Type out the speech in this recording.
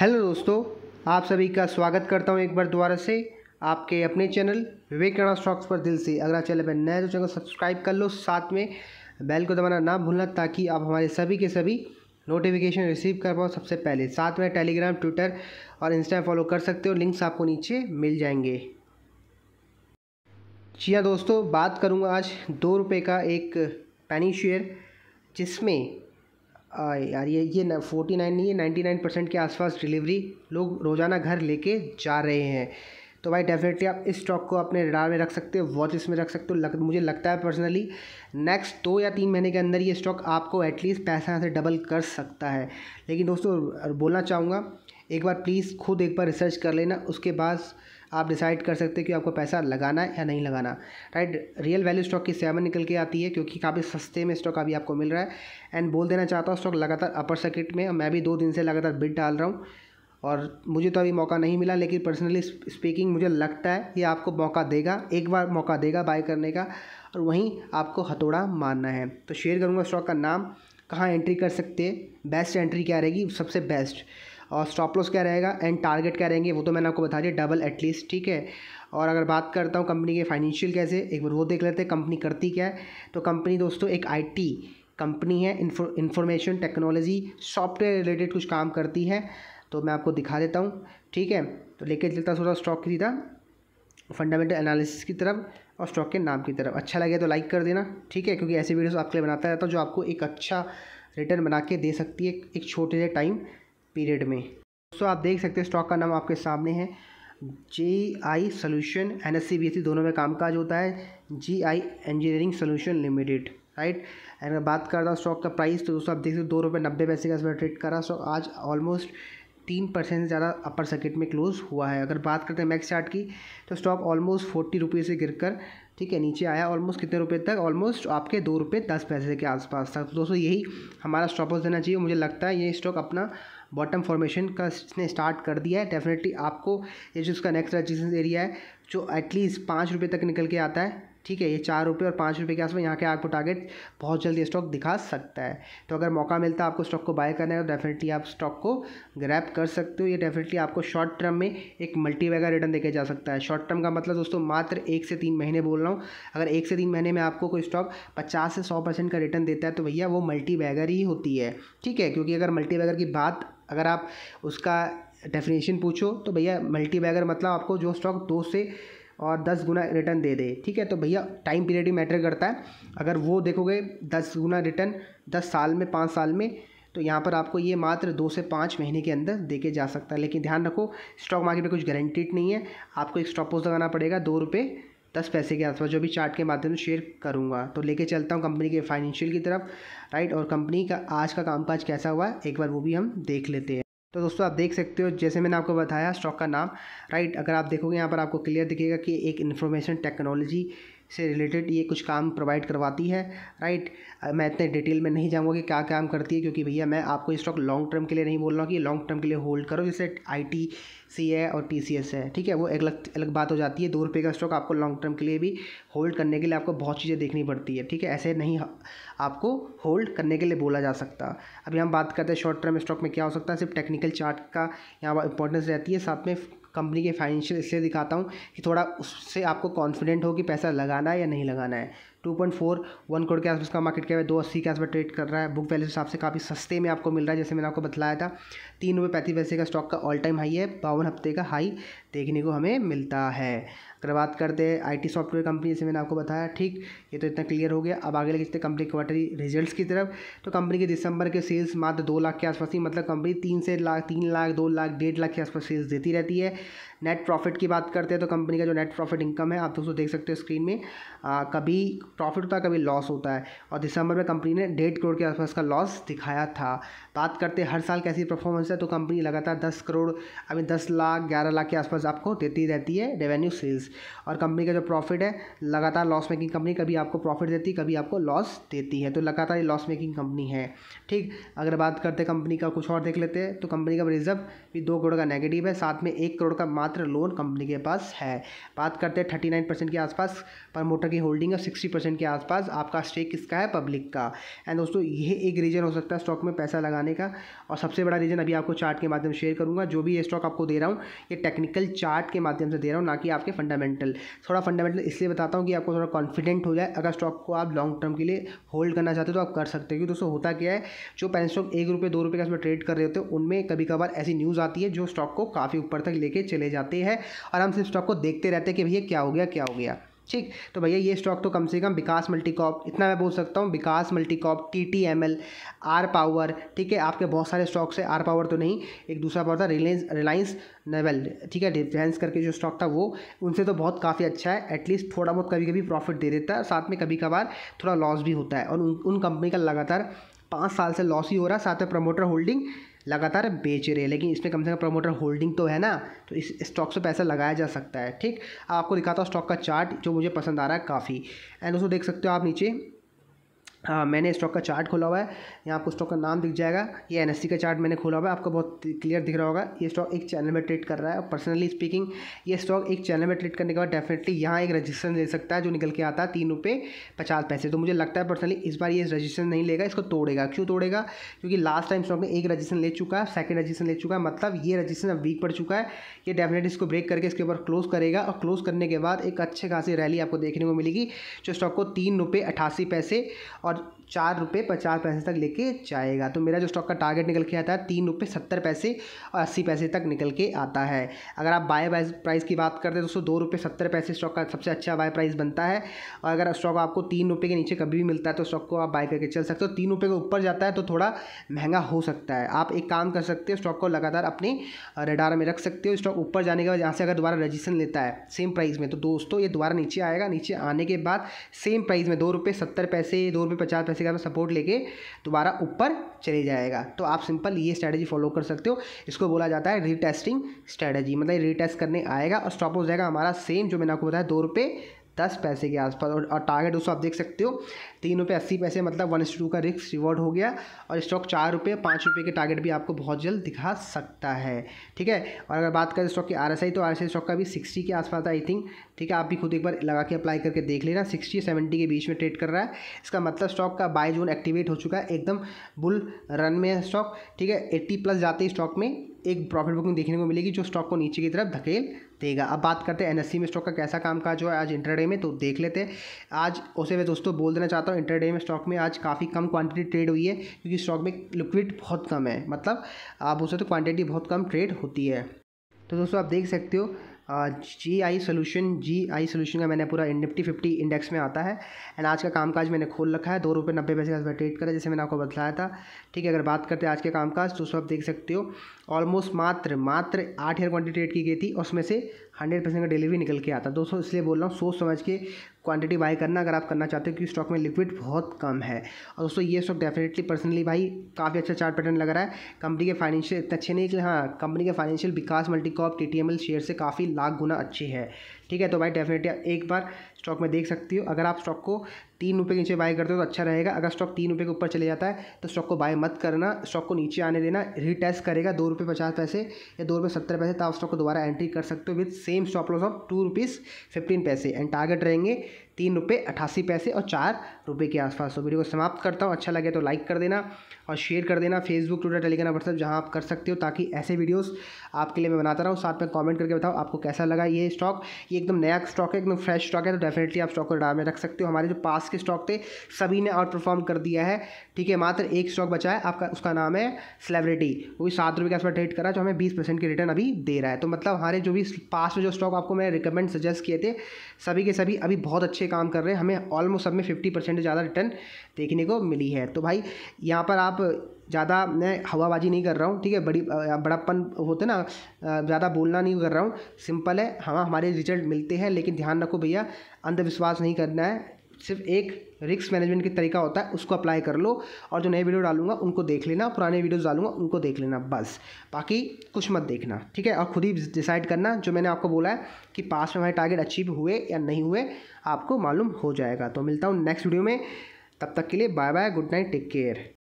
hello दोस्तों आप सभी का स्वागत करता हूं एक बार दोबारा से आपके अपने चैनल विवेक राणा स्टॉक्स पर दिल से अगर आप चैनल पर नया तो चैनल सब्सक्राइब कर लो साथ में बेल को दबाना ना भूलना ताकि आप हमारे सभी के सभी नोटिफिकेशन रिसीव कर पाओ सबसे पहले साथ में टेलीग्राम ट्विटर और इंस्टा फॉलो कर सकते हो लिंक्स आपको नीचे मिल जाएंगे जी हाँ दोस्तों बात करूँगा आज दो रुपये का एक पैनी शेयर जिसमें यार ये ये फोर्टी नाइन नहीं है नाइन्टी नाइन परसेंट के आसपास डिलीवरी लोग रोज़ाना घर लेके जा रहे हैं तो भाई डेफिनेटली आप इस स्टॉक को अपने रडार में रख सकते हो वॉच में रख सकते हो लग, मुझे लगता है पर्सनली नेक्स्ट दो तो या तीन महीने के अंदर ये स्टॉक आपको एटलीस्ट पैसा यहाँ से डबल कर सकता है लेकिन दोस्तों बोलना चाहूँगा एक बार प्लीज़ खुद एक बार रिसर्च कर लेना उसके बाद आप डिसाइड कर सकते हैं कि आपको पैसा लगाना है या नहीं लगाना राइट रियल वैल्यू स्टॉक की सेवन निकल के आती है क्योंकि काफ़ी सस्ते में स्टॉक अभी आपको मिल रहा है एंड बोल देना चाहता हूँ स्टॉक लगातार अपर सर्किट में मैं भी दो दिन से लगातार बिट डाल रहा हूँ और मुझे तो अभी मौका नहीं मिला लेकिन पर्सनली स्पीकिंग मुझे लगता है ये आपको मौका देगा एक बार मौका देगा बाय करने का और वहीं आपको हथौड़ा मारना है तो शेयर करूँगा स्टॉक का नाम कहाँ एंट्री कर सकते हैं बेस्ट एंट्री क्या रहेगी सबसे बेस्ट और स्टॉप लॉस क्या रहेगा एंड टारगेट क्या रहेंगे वो तो मैंने आपको बता दिया डबल एटलीस्ट ठीक है और अगर बात करता हूँ कंपनी के फाइनेंशियल कैसे एक बार वो देख लेते हैं कंपनी करती क्या है तो कंपनी दोस्तों एक आईटी कंपनी है इंफॉर्मेशन टेक्नोलॉजी सॉफ्टवेयर रिलेटेड कुछ काम करती है तो मैं आपको दिखा देता हूँ ठीक है तो लेके चलता थोड़ा स्टॉक की सीधा फंडामेंटल एनालिसिस की तरफ और स्टॉक के नाम की तरफ अच्छा लगे तो लाइक कर देना ठीक है क्योंकि ऐसे वीडियोस आपके लिए बनाता रहता हूँ जो आपको एक अच्छा रिटर्न बना के दे सकती है एक छोटे से टाइम पीरियड में दोस्तों आप देख सकते हैं स्टॉक का नाम आपके सामने है G I solution N S दोनों में काम काज होता है G I engineering solution limited right and मैं बात कर रहा हूँ स्टॉक का प्राइस तो दोस्तों आप देख सकते हो दो रुपये नब्बे पैसे का इसमें ट्रेड करा स्टॉक आज ऑलमोस्ट तीन परसेंट से ज़्यादा अपर सर्किट में क्लोज हुआ है अगर बात करते हैं मैक्स चार्ट की तो स्टॉक ऑलमोस्ट फोर्टी रुपये से गिर कर ठीक है नीचे आया ऑलमोस्ट कितने रुपए तक ऑलमोस्ट आपके दो रुपये दस पैसे के आसपास था तो दोस्तों यही हमारा स्टॉप ऑफ देना चाहिए मुझे लगता है ये स्टॉक अपना बॉटम फॉर्मेशन का इसने स्टार्ट कर दिया है डेफिनेटली आपको ये जो उसका नेक्स्ट रजिस्टेंस एरिया है जो एटलीस्ट पाँच रुपये तक निकल के आता है ठीक है ये चार रुपये और पाँच रुपये के आसपास यहाँ के आपको टारगेट बहुत जल्दी स्टॉक दिखा सकता है तो अगर मौका मिलता है आपको स्टॉक को बाय करना है तो डेफिनेटली आप स्टॉक को ग्रैप कर सकते हो ये डेफिनेटली आपको शॉर्ट टर्म में एक मल्टी का रिटर्न देखा जा सकता है शॉर्ट टर्म का मतलब दोस्तों मात्र एक से तीन महीने बोल रहा हूँ अगर एक से तीन महीने में आपको कोई स्टॉक पचास से सौ परसेंट का रिटर्न देता है तो भैया वो मल्टी बैगर ही होती है ठीक है क्योंकि अगर मल्टी वैगर की बात अगर आप उसका डेफिनेशन पूछो तो भैया मल्टी बैगर मतलब आपको जो स्टॉक दो से और दस गुना रिटर्न दे दे ठीक है तो भैया टाइम पीरियड ही मैटर करता है अगर वो देखोगे दस गुना रिटर्न दस साल में पाँच साल में तो यहाँ पर आपको ये मात्र दो से पाँच महीने के अंदर देके जा सकता है लेकिन ध्यान रखो स्टॉक मार्केट में कुछ गारंटीड नहीं है आपको एक स्टॉप पोस्ट लगाना पड़ेगा दो रुपये दस पैसे के आसपास जो भी चार्ट के माध्यम से शेयर करूँगा तो लेके चलता हूँ कंपनी के फाइनेंशियल की तरफ राइट और कंपनी का आज का कामकाज कैसा हुआ एक बार वो भी हम देख लेते हैं तो दोस्तों आप देख सकते हो जैसे मैंने आपको बताया स्टॉक का नाम राइट अगर आप देखोगे यहाँ पर आपको क्लियर दिखेगा कि एक इन्फॉर्मेशन टेक्नोलॉजी से रिलेटेड ये कुछ काम प्रोवाइड करवाती है राइट मैं इतने डिटेल में नहीं जाऊँगा कि क्या काम करती है क्योंकि भैया मैं आपको स्टॉक लॉन्ग टर्म के लिए नहीं बोल रहा हूँ कि लॉन्ग टर्म के लिए होल्ड करो जैसे आई टी सी है और टी सी एस है ठीक है वो एक अलग अलग बात हो जाती है दो रुपये का स्टॉक आपको लॉन्ग टर्म के लिए भी होल्ड करने के लिए आपको बहुत चीज़ें देखनी पड़ती है ठीक है ऐसे नहीं आपको होल्ड करने के लिए बोला जा सकता अभी हम बात करते हैं शॉर्ट टर्म स्टॉक में क्या हो सकता है सिर्फ टेक्निकल चार्ट का यहाँ इंपॉर्टेंस रहती है साथ में कंपनी के फाइनेंशियल इसलिए दिखाता हूँ कि थोड़ा उससे आपको कॉन्फिडेंट हो कि पैसा लगाना है या नहीं लगाना है two point four one crore के आसपास का मार्केट कैप है दो अस्सी के आसपास ट्रेड कर रहा है बुक वैल्यू हिसाब से काफ़ी सस्ते में आपको मिल रहा है जैसे मैंने आपको बताया था तीन रुपये पैंतीस पैसे का स्टॉक का ऑल टाइम हाई है बावन हफ्ते का हाई देखने को हमें मिलता है अगर बात करते हैं आईटी सॉफ्टवेयर कंपनी जैसे मैंने आपको बताया ठीक ये तो इतना क्लियर हो गया अब आगे लगे चलते कंपनी क्वार्टरी रिजल्ट्स की तरफ तो कंपनी के दिसंबर के सेल्स मात्र दो लाख के आसपास ही मतलब कंपनी तीन से लाख तीन लाख दो लाख डेढ़ लाख के आसपास सेल्स देती रहती है नेट प्रॉफिट की बात करते हैं तो कंपनी का जो नेट प्रॉफिट इनकम है आप दोस्तों देख सकते हो स्क्रीन में आ, कभी प्रॉफिट होता है कभी लॉस होता है और दिसंबर में कंपनी ने डेढ़ करोड़ के आसपास का लॉस दिखाया था बात करते हर साल कैसी परफॉर्मेंस है तो कंपनी लगातार दस करोड़ अभी दस लाख ग्यारह लाख के आसपास आपको देती रहती है रेवेन्यू सेल्स और कंपनी का जो प्रॉफिट है लगातार लॉस मेकिंग कंपनी कभी आपको प्रॉफिट देती कभी आपको लॉस देती है तो लगातार ये लॉस मेकिंग कंपनी है ठीक अगर बात करते कंपनी का कुछ और देख लेते हैं तो कंपनी का रिजर्व भी दो करोड़ का नेगेटिव है साथ में एक करोड़ का मात्र लोन कंपनी के पास है बात करते हैं थर्टी नाइन परसेंट के आसपास प्रमोटर की होल्डिंग है सिक्सटी परसेंट के आसपास आपका स्टेक किसका है पब्लिक का एंड दोस्तों ये एक रीज़न हो सकता है स्टॉक में पैसा लगाने का और सबसे बड़ा रीज़न अभी आपको चार्ट के माध्यम से शेयर करूँगा जो भी ये स्टॉक आपको दे रहा हूँ ये टेक्निकल चार्ट के माध्यम से दे रहा हूँ ना कि आपके फंडा फंडामेंटल थोड़ा फंडामेंटल इसलिए बताता हूँ कि आपको थोड़ा कॉन्फिडेंट हो जाए अगर स्टॉक को आप लॉन्ग टर्म के लिए होल्ड करना चाहते हो तो आप कर सकते हो दोस्तों होता क्या है जो पैन स्टॉक एक रुपये दो रुपये का इसमें ट्रेड कर रहे होते हैं उनमें कभी कभार ऐसी न्यूज़ आती है जो स्टॉक को काफ़ी ऊपर तक लेके चले जाते हैं और हम सिर्फ स्टॉक को देखते रहते हैं कि भैया क्या हो गया क्या हो गया ठीक तो भैया ये स्टॉक तो कम से कम विकास मल्टीकॉप इतना मैं बोल सकता हूँ Vikas Multicorp T T M L R power ठीक है आपके बहुत सारे स्टॉक्स है आर पावर तो नहीं एक दूसरा पावर था रिलायंस रिलायंस नेवल ठीक है डिफेंस करके जो स्टॉक था वो उनसे तो बहुत काफ़ी अच्छा है एटलीस्ट थोड़ा बहुत कभी कभी प्रॉफिट दे देता है साथ में कभी कभार थोड़ा लॉस भी होता है और उन, उन कंपनी का लगातार पाँच साल से लॉस ही हो रहा है साथ में प्रमोटर होल्डिंग लगातार बेच रहे हैं लेकिन इसमें कम से कम प्रमोटर होल्डिंग तो है ना तो इस स्टॉक से पैसा लगाया जा सकता है ठीक आपको दिखाता हूँ स्टॉक का चार्ट जो मुझे पसंद आ रहा है काफ़ी एंड उसको देख सकते हो आप नीचे हाँ मैंने स्टॉक का चार्ट खोला हुआ है यहाँ आपको स्टॉक का नाम दिख जाएगा ये एन का चार्ट मैंने खोला हुआ है आपको बहुत क्लियर दिख रहा होगा ये स्टॉक एक चैनल में ट्रेड कर रहा है पर्सनली स्पीकिंग ये स्टॉक एक चैनल में ट्रेड करने के बाद डेफिनेटली यहाँ एक रजिस्ट्रेशन ले सकता है जो निकल के आता है तीन रुपये पचास पैसे तो मुझे लगता है पर्सनली इस बार ये रजिस्ट्रेशन नहीं लेगा इसको तोड़ेगा क्यों तोड़ेगा क्योंकि लास्ट टाइम स्टॉक ने एक रजिस्ट्रेशन ले चुका है सेकेंड रजिस्ट्रेशन ले चुका है मतलब ये रजिस्ट्रेशन अब वीक पड़ चुका है ये डेफिनेटली इसको ब्रेक करके इसके ऊपर क्लोज करेगा और क्लोज करने के बाद एक अच्छे खासी रैली आपको देखने को मिलेगी जो स्टॉक को तीन रुपये अठासी पैसे और चार रुपये पचास पैसे तक लेके जाएगा तो मेरा जो स्टॉक का टारगेट निकल के आता है तीन रुपये सत्तर पैसे और अस्सी पैसे तक निकल के आता है अगर आप बाय प्राइस की बात करते हैं दोस्तों दो रुपये सत्तर पैसे स्टॉक का सबसे अच्छा बाय प्राइस बनता है और अगर स्टॉक आपको तीन रुपये के नीचे कभी भी मिलता है तो स्टॉक को आप बाय करके चल सकते हो तीन रुपये के ऊपर जाता है तो थोड़ा महंगा हो सकता है आप एक काम कर सकते हो स्टॉक को लगातार अपने रेडार में रख सकते हो स्टॉक ऊपर जाने के बाद यहाँ से अगर दोबारा रजिस्ट्रेशन लेता है सेम प्राइस में तो दोस्तों ये दोबारा नीचे आएगा नीचे आने के बाद सेम प्राइस में दो रुपये सत्तर पैसे दो रुपये पचास पैसे का सपोर्ट लेके दोबारा ऊपर चले जाएगा तो आप सिंपल ये स्ट्रैटेजी फॉलो कर सकते हो इसको बोला जाता है रीटेस्टिंग स्ट्रैटेजी मतलब रीटेस्ट करने आएगा और स्टॉप हो जाएगा हमारा सेम जो मैंने आपको बताया दो रुपये दस पैसे के आसपास और, और टारगेट दोस्तों आप देख सकते हो तीन रुपये अस्सी पैसे मतलब वन टू का रिक्स रिवॉर्ड हो गया और स्टॉक चार रुपये पाँच रुपये के टारगेट भी आपको बहुत जल्द दिखा सकता है ठीक है और अगर बात करें स्टॉक की आर तो आर स्टॉक का भी सिक्सटी के आसपास आई थिंक ठीक है आप भी खुद एक बार लगा के अप्लाई करके देख लेना सिक्सटी सेवेंटी के बीच में ट्रेड कर रहा है इसका मतलब स्टॉक का बाय जोन एक्टिवेट हो चुका है एकदम बुल रन में है स्टॉक ठीक है एट्टी प्लस जाते ही स्टॉक में एक प्रॉफिट बुकिंग देखने को मिलेगी जो स्टॉक को नीचे की तरफ धकेल देगा अब बात करते हैं एन e में स्टॉक का कैसा काम काज हुआ आज इंटरडे में तो देख लेते हैं आज उसे मैं दोस्तों बोल देना चाहता हूँ इंटरडे में स्टॉक में आज काफ़ी कम क्वांटिटी ट्रेड हुई है क्योंकि स्टॉक में लिक्विड बहुत कम है मतलब आप उसे तो क्वांटिटी बहुत कम ट्रेड होती है तो दोस्तों आप देख सकते हो जी I solution ji I solution का मैंने पूरा निफ्टी फिफ्टी इंडेक्स में आता है एंड आज का कामकाज मैंने खोल रखा है दो रुपये नब्बे पैसे का ट्रेड करा जैसे मैंने आपको बताया था ठीक है अगर बात करते हैं आज के कामकाज तो उसको आप देख सकते हो ऑलमोस्ट मात्र मात्र आठ हेयर क्वान्टी ट्रेड की गई थी और उसमें से हंड्रेड परसेंट का डिलीवरी निकल के आता दोस्तों इसलिए बोल रहा हूँ सोच समझ के क्वांटिटी बाय करना अगर आप करना चाहते हो क्योंकि स्टॉक में लिक्विड बहुत कम है और दोस्तों ये स्टॉक डेफिनेटली पर्सनली भाई काफ़ी अच्छा चार्ट पैटर्न लग रहा है कंपनी के फाइनेंशियल इतने अच्छे नहीं हाँ कंपनी के फाइनेंशियल विकास मल्टीकॉप टी शेयर से काफ़ी लाख गुना अच्छी है ठीक है तो भाई डेफिनेटली एक बार स्टॉक में देख सकती हो अगर आप स्टॉक को तीन रुपये के नीचे बाय करते हो तो अच्छा रहेगा अगर स्टॉक तीन रुपये के ऊपर चले जाता है तो स्टॉक को बाय मत करना स्टॉक को नीचे आने देना रिटेस्ट करेगा दो रुपये पचास पैसे या दो रुपये सत्तर पैसे तो आप स्टॉक को दोबारा एंट्री कर सकते हो with same stop loss of two rupees fifteen paise and target रहेंगे तीन रुपये अट्ठासी पैसे और चार रुपये के आसपास तो वीडियो को समाप्त करता हूँ अच्छा लगे तो लाइक कर देना और शेयर कर देना फेसबुक ट्विटर टेलीग्राम व्हाट्सएप जहाँ आप कर सकते हो ताकि ऐसे वीडियोस आपके लिए मैं बनाता रहा हूँ साथ में कमेंट करके बताओ आपको कैसा लगा ये स्टॉक ये एकदम नया स्टॉक है एकदम फ्रेश स्टॉक है तो डेफिनेटली आप स्टॉक को डाल में रख सकते हो हमारे जो पास के स्टॉक थे सभी ने आउट परफॉर्म कर दिया है ठीक है मात्र एक स्टॉक बचा है आपका उसका नाम है सेलेब्रिटी वो भी सात रुपये के आसपास ट्रेड करा जो हमें बीस परसेंट की रिटर्न अभी दे रहा है तो मतलब हमारे जो भी पास में जो स्टॉक आपको मैंने रिकमेंड सजेस्ट किए थे सभी के सभी अभी बहुत अच्छे काम कर रहे हैं हमें ऑलमोस्ट सब में फिफ्टी परसेंट ज़्यादा रिटर्न देखने को मिली है तो भाई यहाँ पर आप ज़्यादा मैं हवाबाजी नहीं कर रहा हूँ ठीक है बड़ी बड़ापन होते ना ज़्यादा बोलना नहीं कर रहा हूँ सिंपल है हाँ हमारे रिजल्ट मिलते हैं लेकिन ध्यान रखो भैया अंधविश्वास नहीं करना है सिर्फ एक रिस्क मैनेजमेंट के तरीका होता है उसको अप्लाई कर लो और जो नए वीडियो डालूंगा उनको देख लेना पुराने वीडियोस डालूंगा उनको देख लेना बस बाकी कुछ मत देखना ठीक है और खुद ही डिसाइड करना जो मैंने आपको बोला है कि पास में हमारे टारगेट अचीव हुए या नहीं हुए आपको मालूम हो जाएगा तो मिलता हूँ नेक्स्ट वीडियो में तब तक के लिए bye bye good night take care